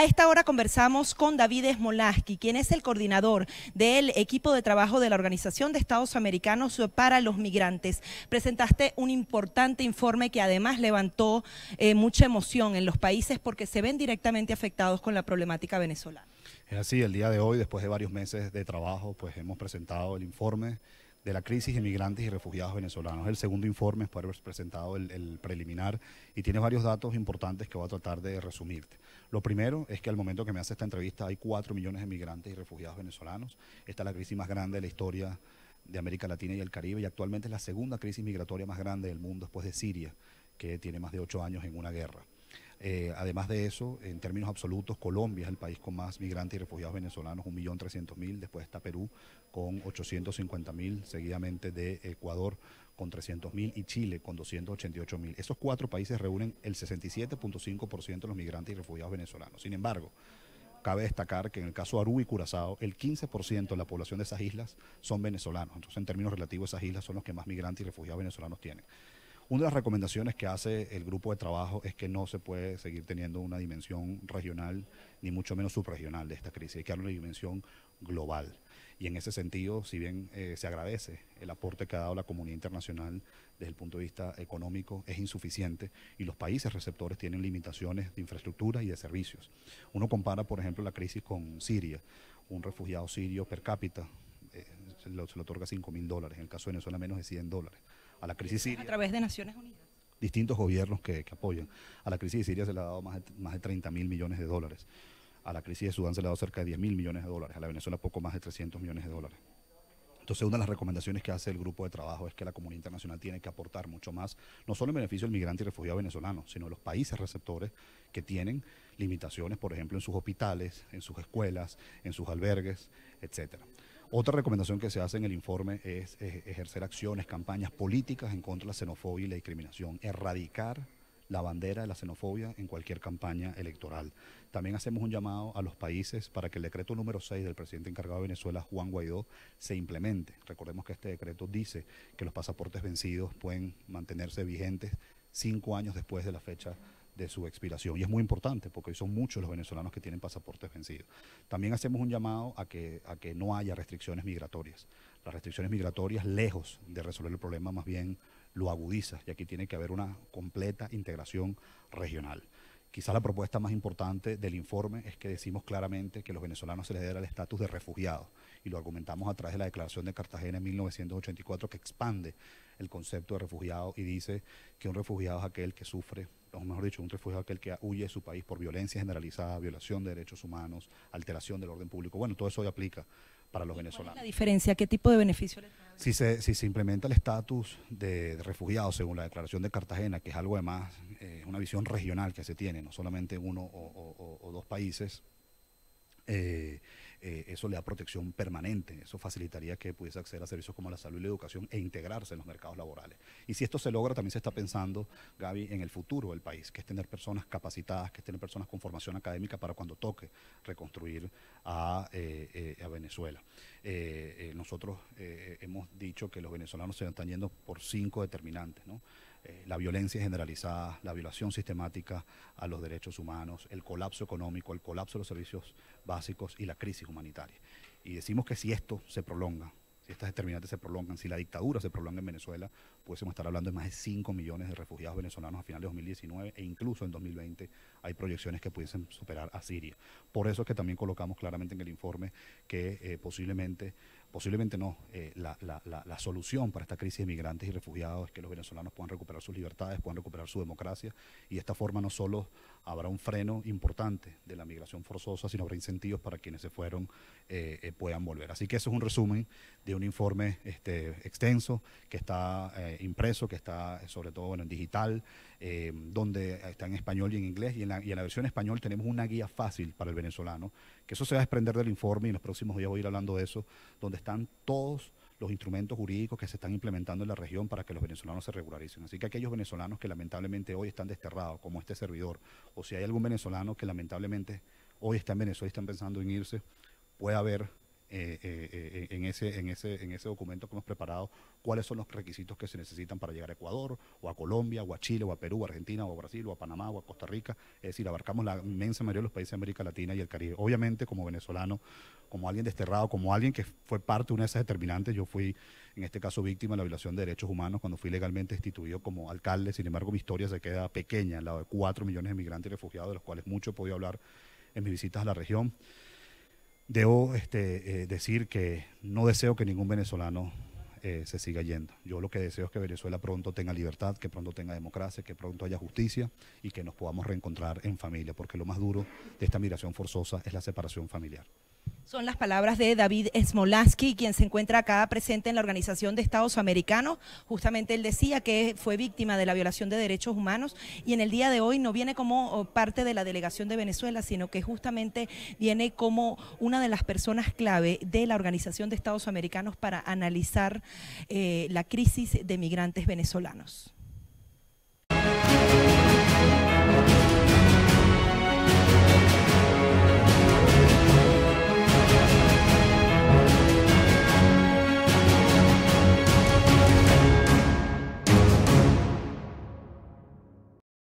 A esta hora conversamos con David Smolaski, quien es el coordinador del equipo de trabajo de la Organización de Estados Americanos para los Migrantes. Presentaste un importante informe que además levantó eh, mucha emoción en los países porque se ven directamente afectados con la problemática venezolana. Es así, el día de hoy, después de varios meses de trabajo, pues hemos presentado el informe de la crisis de migrantes y refugiados venezolanos. El segundo informe es haber presentado el, preliminar y tiene varios datos importantes que voy a tratar de resumirte. Lo primero es que al momento que me hace esta entrevista hay 4 millones de migrantes y refugiados venezolanos. Esta es la crisis más grande de la historia de América Latina y el Caribe y actualmente es la segunda crisis migratoria más grande del mundo después de Siria, que tiene más de 8 años en una guerra. Eh, además de eso, en términos absolutos, Colombia es el país con más migrantes y refugiados venezolanos, 1.300.000, después está Perú con 850.000, seguidamente de Ecuador con 300.000 y Chile con 288.000. Esos cuatro países reúnen el 67.5% de los migrantes y refugiados venezolanos. Sin embargo, cabe destacar que en el caso de Aruba y Curazao, el 15% de la población de esas islas son venezolanos. Entonces, en términos relativos, esas islas son los que más migrantes y refugiados venezolanos tienen. Una de las recomendaciones que hace el grupo de trabajo es que no se puede seguir teniendo una dimensión regional, ni mucho menos subregional de esta crisis, hay que darle una dimensión global. Y en ese sentido, si bien eh, se agradece el aporte que ha dado la comunidad internacional desde el punto de vista económico, es insuficiente y los países receptores tienen limitaciones de infraestructura y de servicios. Uno compara, por ejemplo, la crisis con Siria. Un refugiado sirio per cápita eh, se, le, otorga 5 mil dólares, en el caso de Venezuela menos de 100 dólares a la crisis siria. A través de Naciones Unidas. Distintos gobiernos que, apoyan. A la crisis Siria se le ha dado más de, más de 30 mil millones de dólares. A la crisis de Sudán se le ha dado cerca de 10 mil millones de dólares. A la Venezuela poco más de 300 millones de dólares. Entonces, una de las recomendaciones que hace el grupo de trabajo es que la comunidad internacional tiene que aportar mucho más, no solo en beneficio del migrante y refugiado venezolano, sino de los países receptores que tienen limitaciones, por ejemplo, en sus hospitales, en sus escuelas, en sus albergues, etcétera. Otra recomendación que se hace en el informe es eh, ejercer acciones, campañas políticas en contra de la xenofobia y la discriminación, erradicar la bandera de la xenofobia en cualquier campaña electoral. También hacemos un llamado a los países para que el decreto número 6 del presidente encargado de Venezuela, Juan Guaidó, se implemente. Recordemos que este decreto dice que los pasaportes vencidos pueden mantenerse vigentes cinco años después de la fecha de su expiración. Y es muy importante porque hoy son muchos los venezolanos que tienen pasaportes vencidos. También hacemos un llamado a que, a que no haya restricciones migratorias. Las restricciones migratorias, lejos de resolver el problema, más bien lo agudiza y aquí tiene que haber una completa integración regional. Quizás la propuesta más importante del informe es que decimos claramente que los venezolanos se les debe el estatus de refugiados y lo argumentamos a través de la Declaración de Cartagena en 1984 que expande el concepto de refugiado y dice que un refugiado es aquel que sufre, o mejor dicho, un refugiado es aquel que huye de su país por violencia generalizada, violación de derechos humanos, alteración del orden público. Bueno, todo eso hoy aplica para los venezolanos. la diferencia? ¿Qué tipo de beneficio les si se, si se implementa el estatus de, de, refugiado según la declaración de Cartagena, que es algo además, eh, una visión regional que se tiene, no solamente uno o, dos países, eh, eh, eso le da protección permanente, eso facilitaría que pudiese acceder a servicios como la salud y la educación e integrarse en los mercados laborales. Y si esto se logra, también se está pensando, Gaby, en el futuro del país, que es tener personas capacitadas, que es tener personas con formación académica para cuando toque reconstruir a, eh, eh, a Venezuela. nosotros hemos dicho que los venezolanos se están yendo por cinco determinantes, ¿no? Eh, la violencia generalizada, la violación sistemática a los derechos humanos, el colapso económico, el colapso de los servicios básicos y la crisis humanitaria. Y decimos que si esto se prolonga, si estas determinantes se prolongan, si la dictadura se prolonga en Venezuela, pudiésemos estar hablando de más de 5 millones de refugiados venezolanos a finales de 2019 e incluso en 2020 hay proyecciones que pudiesen superar a Siria. Por eso es que también colocamos claramente en el informe que eh, posiblemente, posiblemente no, eh, la, solución para esta crisis de migrantes y refugiados es que los venezolanos puedan recuperar sus libertades, puedan recuperar su democracia y de esta forma no solo habrá un freno importante de la migración forzosa, sino habrá incentivos para quienes se fueron eh, puedan volver. Así que eso es un resumen de un informe este, extenso que está impreso, que está sobre todo bueno, en digital, eh, donde está en español y en inglés. Y en, la, y la versión español tenemos una guía fácil para el venezolano, que eso se va a desprender del informe y en los próximos días voy a ir hablando de eso, donde están todos los instrumentos jurídicos que se están implementando en la región para que los venezolanos se regularicen. Así que aquellos venezolanos que lamentablemente hoy están desterrados, como este servidor, o si hay algún venezolano que lamentablemente hoy está en Venezuela y están pensando en irse, puede haber eh, eh, eh, en, ese, en, ese, en ese documento que hemos preparado cuáles son los requisitos que se necesitan para llegar a Ecuador, o a Colombia, o a Chile, o a Perú, o a Argentina, o a Brasil, o a Panamá, o a Costa Rica. Es decir, abarcamos la inmensa mayoría de los países de América Latina y el Caribe. Obviamente, como venezolano, como alguien desterrado, como alguien que fue parte de una de esas determinantes, yo fui, en este caso, víctima de la violación de derechos humanos cuando fui legalmente instituido como alcalde. Sin embargo, mi historia se queda pequeña, al lado de cuatro millones de migrantes y refugiados, de los cuales mucho he podido hablar en mis visitas a la región. Debo este, eh, decir que no deseo que ningún venezolano eh, se siga yendo. Yo lo que deseo es que Venezuela pronto tenga libertad, que pronto tenga democracia, que pronto haya justicia y que nos podamos reencontrar en familia, porque lo más duro de esta migración forzosa es la separación familiar. Son las palabras de David Smolaski, quien se encuentra acá presente en la Organización de Estados Americanos. Justamente él decía que fue víctima de la violación de derechos humanos y en el día de hoy no viene como oh, parte de la delegación de Venezuela, sino que justamente viene como una de las personas clave de la Organización de Estados Americanos para analizar eh, la crisis de migrantes venezolanos.